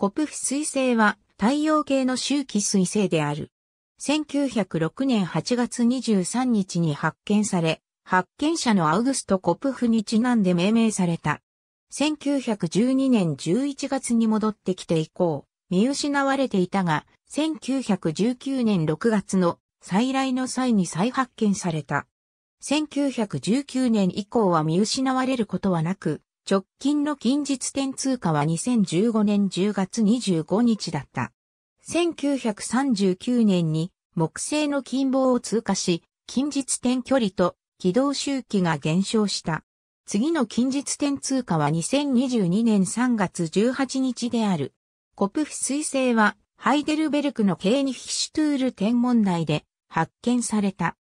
コプフ彗星は太陽系の周期彗星である。1906年8月23日に発見され、発見者のアウグスト・コプフにちなんで命名された。1912年11月に戻ってきて以降、見失われていたが、1919年6月の再来の際に再発見された。1919年以降は見失われることはなく、直近の近日点通貨は2015年10月25日だった。1939年に木星の金棒を通過し、近日点距離と軌道周期が減少した。次の近日点通過は2022年3月18日である。コプフ彗星はハイデルベルクのケーニフィシュトゥール天文台で発見された。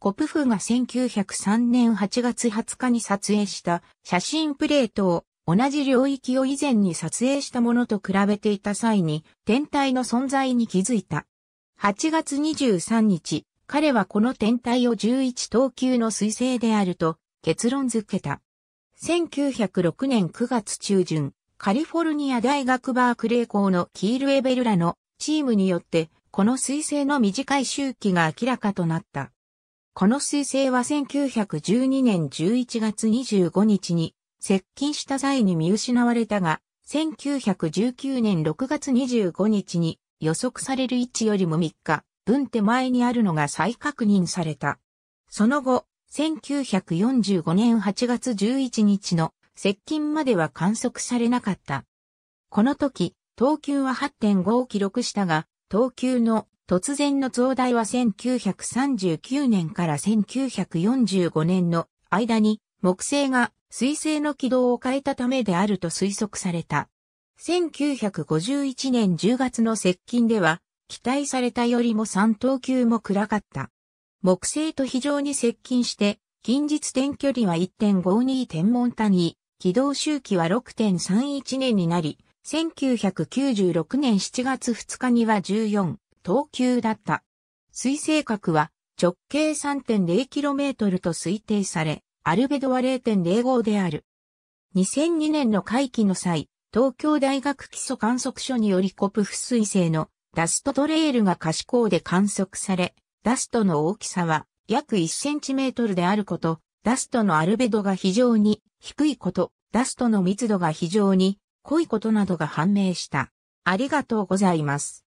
コプフが1903年8月20日に撮影した写真プレートを同じ領域を以前に撮影したものと比べていた際に天体の存在に気づいた。8月23日、彼はこの天体を11等級の彗星であると結論付けた。1906年9月中旬、カリフォルニア大学バークレー校のキール・エベルラのチームによって、この彗星の短い周期が明らかとなった。この彗星は1912年11月25日に接近した際に見失われたが、1919年6月25日に予測される位置よりも3日、分手前にあるのが再確認された。その後、1945年8月11日の接近までは観測されなかった。この時、東急は8.5を記録したが、東急の突然の増大は1939年から1945年の間に木星が水星の軌道を変えたためであると推測された。1951年10月の接近では、期待されたよりも3等級も暗かった。木星と非常に接近して、近日点距離は1.52天文単位、軌道周期は6.31年になり、1996年7月2日には14等級だった。水星角は直径 3.0km と推定され、アルベドは0.05である。2002年の回帰の際、東京大学基礎観測所によりコプフ彗星のダストトレイルが可視光で観測され、ダストの大きさは約1センチメートルであること、ダストのアルベドが非常に低いこと、ダストの密度が非常に濃いことなどが判明した。ありがとうございます。